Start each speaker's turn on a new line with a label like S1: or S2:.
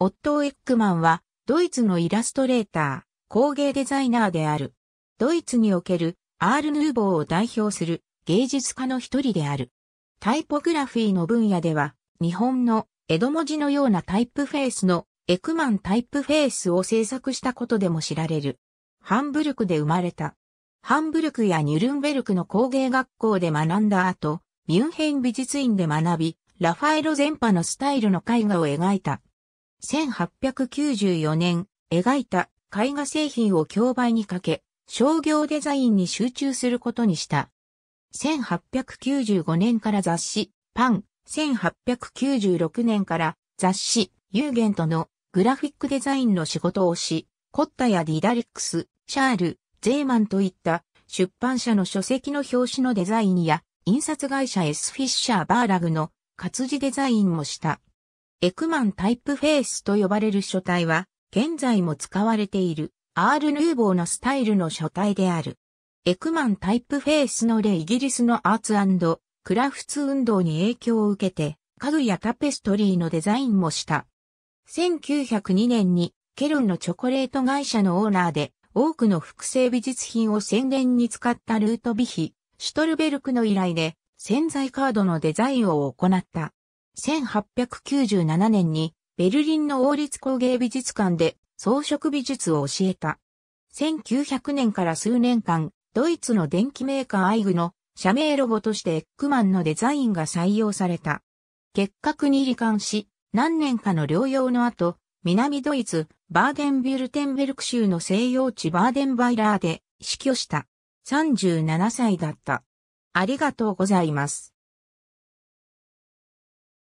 S1: オットー・エックマンは、ドイツのイラストレーター、工芸デザイナーである。ドイツにおけるアール・ヌーボーを代表する芸術家の一人である。タイポグラフィーの分野では、日本の江戸文字のようなタイプフェースのエクマンタイプフェースを制作したことでも知られる。ハンブルクで生まれた。ハンブルクやニュルンベルクの工芸学校で学んだ後、ミュンヘン美術院で学び、ラファエロ全般のスタイルの絵画を描いた。1894年、描いた絵画製品を競売にかけ、商業デザインに集中することにした。1895年から雑誌、パン、1896年から雑誌、ユーゲントのグラフィックデザインの仕事をし、コッタやディダリックス、シャール、ゼーマンといった出版社の書籍の表紙のデザインや、印刷会社 S フィッシャーバーラグの活字デザインもした。エクマンタイプフェイスと呼ばれる書体は、現在も使われている、アール・ヌーボーのスタイルの書体である。エクマンタイプフェイスの例イギリスのアーツクラフツ運動に影響を受けて、家具やタペストリーのデザインもした。1902年に、ケルンのチョコレート会社のオーナーで、多くの複製美術品を宣伝に使ったルートビヒ、シュトルベルクの依頼で、潜在カードのデザインを行った。1897年にベルリンの王立工芸美術館で装飾美術を教えた。1900年から数年間、ドイツの電機メーカーアイグの社名ロボとしてエックマンのデザインが採用された。結核に罹患し、何年かの療養の後、南ドイツ、バーデンビュルテンベルク州の西洋地バーデンバイラーで死去した。37歳だった。ありがとうございます。